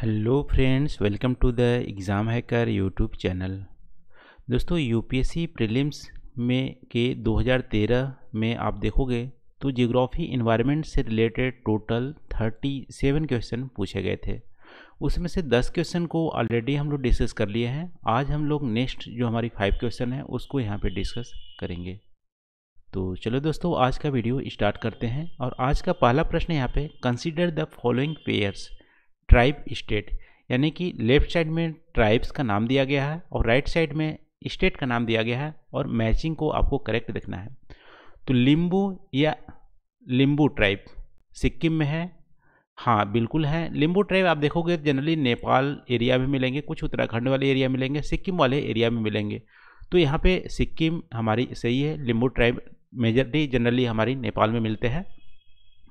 hello friends welcome to the exam hacker YouTube channel दोस्तों UPSC prelims में के 2013 में आप देखोगे तो जियोग्राफी इन्वायरमेंट से रिलेटेड टोटल 37 क्वेश्चन पूछे गए थे उसमें से 10 क्वेश्चन को ऑलरेडी हम लोग डिस्कस कर लिए हैं आज हम लोग नेक्स्ट जो हमारी फाइव क्वेश्चन है उसको यहाँ पर डिस्कस करेंगे तो चलो दोस्तों आज का वीडियो स्टार्ट करते हैं और आज का पहला प्रश्न यहाँ पे consider the following pairs tribe state यानी कि लेफ्ट साइड में ट्राइब्स का नाम दिया गया है और राइट right साइड में स्टेट का नाम दिया गया है और मैचिंग को आपको करेक्ट देखना है तो लिम्बू या लिम्बू ट्राइब सिक्किम में है हाँ बिल्कुल है लिम्बू ट्राइब आप देखोगे तो जनरली नेपाल एरिया में मिलेंगे कुछ उत्तराखंड वाले एरिया मिलेंगे सिक्किम वाले एरिया में मिलेंगे तो यहाँ पे सिक्किम हमारी सही है लिम्बू ट्राइब मेजरली जनरली हमारी नेपाल में मिलते हैं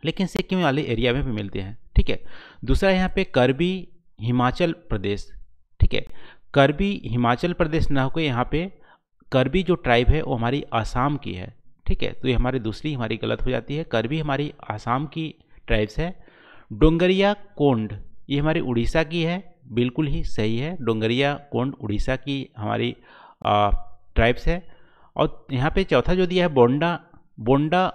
लेकिन सिक्किम वाले एरिया में भी मिलते हैं ठीक है दूसरा यहाँ पे करबी हिमाचल प्रदेश ठीक है करबी हिमाचल प्रदेश ना होकर यहाँ पे करबी जो ट्राइब है वो हमारी आसाम की है ठीक है तो ये हमारी दूसरी हमारी गलत हो जाती है करबी हमारी आसाम की ट्राइब्स है डोंगरिया कोंड ये हमारी उड़ीसा की है बिल्कुल ही सही है डोंगरिया कोंड उड़ीसा की हमारी ट्राइब्स है और यहाँ पे चौथा जो दिया है बोंडा बोंडा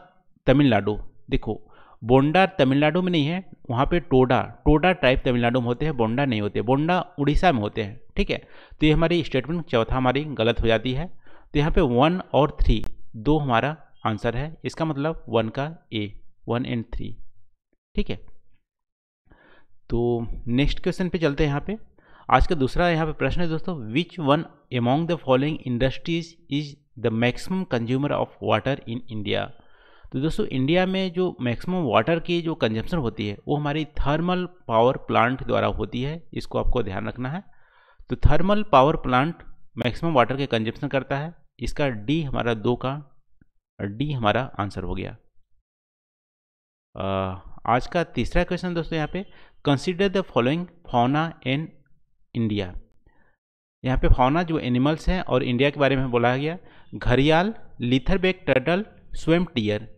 तमिलनाडु देखो बोंडा तमिलनाडु में नहीं है वहाँ पे टोडा टोडा ट्राइब तमिलनाडु में होते हैं बोंडा नहीं होते बोंडा उड़ीसा में होते हैं ठीक है तो ये हमारी स्टेटमेंट चौथा हमारी गलत हो जाती है तो यहाँ पे वन और थ्री दो हमारा आंसर है इसका मतलब वन का ए वन एंड थ्री ठीक है तो नेक्स्ट क्वेश्चन पे चलते हैं यहाँ पे आज का दूसरा यहाँ पे प्रश्न है दोस्तों which one among the following industries is the maximum consumer of water in India तो दोस्तों इंडिया में जो मैक्सिमम वाटर की जो कंजम्पशन होती है वो हमारी थर्मल पावर प्लांट द्वारा होती है इसको आपको ध्यान रखना है तो thermal power plant maximum water के कंजप्शन करता है इसका डी हमारा दो का और डी हमारा आंसर हो गया आज का तीसरा क्वेश्चन दोस्तों यहाँ पे consider the following fauna in India यहाँ पे फौना जो एनिमल्स हैं और इंडिया के बारे में बोला गया gharial leatherback turtle swamp deer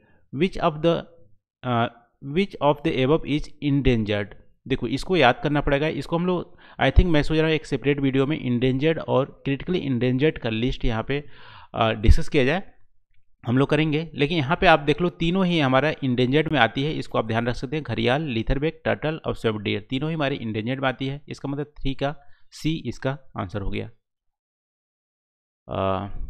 which of the which of the above is endangered देखो इसको याद करना पड़ेगा इसको हम लोग आई थिंक मैं सोच रहा हूँ एक सेपरेट वीडियो में इंडेंजर्ड और क्रिटिकली इंडेंजर्ड का लिस्ट यहाँ पे डिस्कस uh, किया जाए हम लोग करेंगे लेकिन यहाँ पे आप देख लो तीनों ही हमारा इंडेंजर्ड में आती है इसको आप ध्यान रख सकते हैं घरियाल लीथरबेक टर्टल और स्वेबडियर तीनों ही हमारे इंडेंजर्ड में आती है इसका मतलब थ्री का सी इसका आंसर हो गया आ, uh,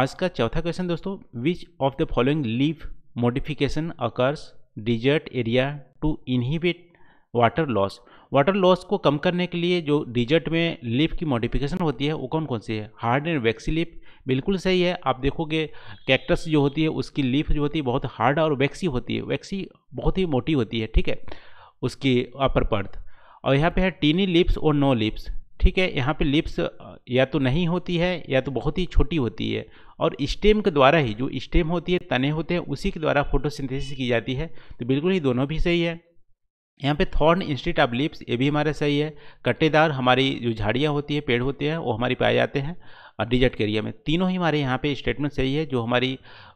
आज का चौथा क्वेश्चन दोस्तों which of the following leaf modification occurs desert area to inhibit water loss water loss को कम करने के लिए जो डिजर्ट में लिप की मॉडिफिकेशन होती है वो कौन कौन सी है हार्ड एंड वैक्सी लिप बिल्कुल सही है आप देखोगे कैक्टस जो होती है उसकी लीफ जो होती है बहुत हार्ड और वैक्सी होती है वैक्सी बहुत ही मोटी होती है ठीक है उसकी अपर पर्थ और यहाँ पे है टीनी लिप्स और नो लिप्स ठीक है यहाँ पे लिप्स या तो नहीं होती है या तो बहुत ही छोटी होती है और स्टेम के द्वारा ही जो स्टेम होती है तने होते हैं उसी के द्वारा फोटोसिंथेसिस की जाती है तो बिल्कुल ही दोनों भी सही है यहाँ पे थॉर्न इंस्टीट ऑफ लिप्स ये भी हमारा सही है कट्टेदार हमारी जो झाड़ियाँ होती है पेड़ होते हैं वो हमारे पाए जाते हैं और डिजर्ट एरिया में तीनों ही हमारे यहाँ पे स्टेटमेंट सही है जो हमारी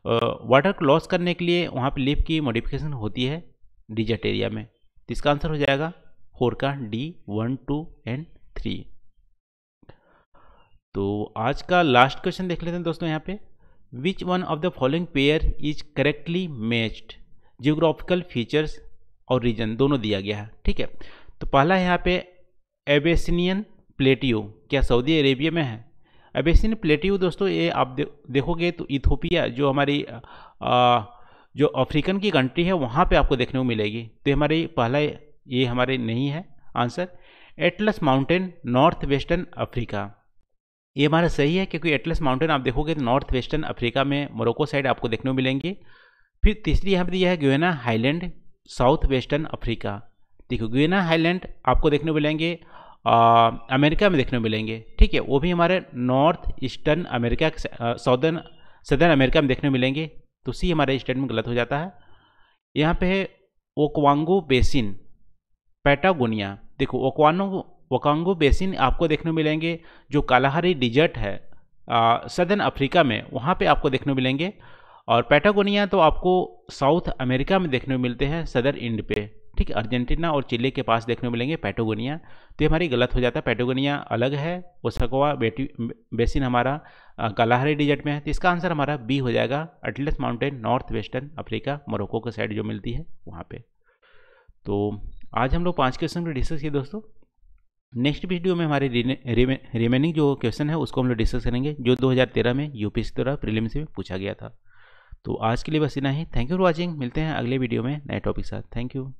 वाटर को लॉस करने के लिए वहाँ पे लिप की मॉडिफिकेशन होती है डिजर्ट एरिया में तो इसका आंसर हो जाएगा फोर का D one two and three तो आज का लास्ट क्वेश्चन देख लेते हैं दोस्तों यहाँ पे which one of the following pair is correctly matched geographical features और रीजन दोनों दिया गया है ठीक है तो पहला यहाँ पे एबेसिनियन प्लेटियो क्या सऊदी अरेबिया में है एबेसिन प्लेटियो दोस्तों ये आप दे, देखोगे तो इथोपिया जो हमारी आ, जो अफ्रीकन की कंट्री है वहाँ पे आपको देखने को मिलेगी तो हमारे पहला ये हमारे नहीं है answer atlas mountain north western Africa ये हमारा सही है क्योंकि एटलस माउंटेन आप देखोगे तो नॉर्थ वेस्टर्न अफ्रीका में मोरक्को साइड आपको देखने को मिलेंगे फिर तीसरी यहाँ पर दिया है Guiana highland south western Africa देखो गुएना हाईलैंड आपको देखने को मिलेंगे अमेरिका में देखने को मिलेंगे ठीक है वो भी हमारे north eastern America southern southern America में देखने को मिलेंगे तो सी हमारे स्टेट में गलत हो जाता है यहाँ पे है ओकवांगो बेसिन पैटागोनिया देखो ओकवानो वकांगो बेसिन आपको देखने मिलेंगे जो कालाहारी डिजर्ट है सदर्न अफ्रीका में वहाँ पे आपको देखने मिलेंगे और पैटागोनिया तो आपको साउथ अमेरिका में देखने मिलते हैं सदर इंड पे ठीक अर्जेंटीना और चिले के पास देखने मिलेंगे पैटोगोनिया तो ये हमारी गलत हो जाता है पैटोगोनिया अलग है वो बेटी बेसिन हमारा कालाहारी डिजर्ट में है तो इसका आंसर हमारा बी हो जाएगा atlas mountain north western Africa Morocco के साइड जो मिलती है वहाँ पर तो आज हम लोग पाँच क्वेश्चन पर डिस्कस किए दोस्तों नेक्स्ट वीडियो में हमारे रिमेनिंग जो क्वेश्चन है उसको हम लोग डिस्कस करेंगे जो 2013 में यूपीएससी द्वारा प्रीलिम्स में पूछा गया था तो आज के लिए बस इतना ही थैंक यू फॉर वॉचिंग मिलते हैं अगले वीडियो में नए टॉपिक साथ थैंक यू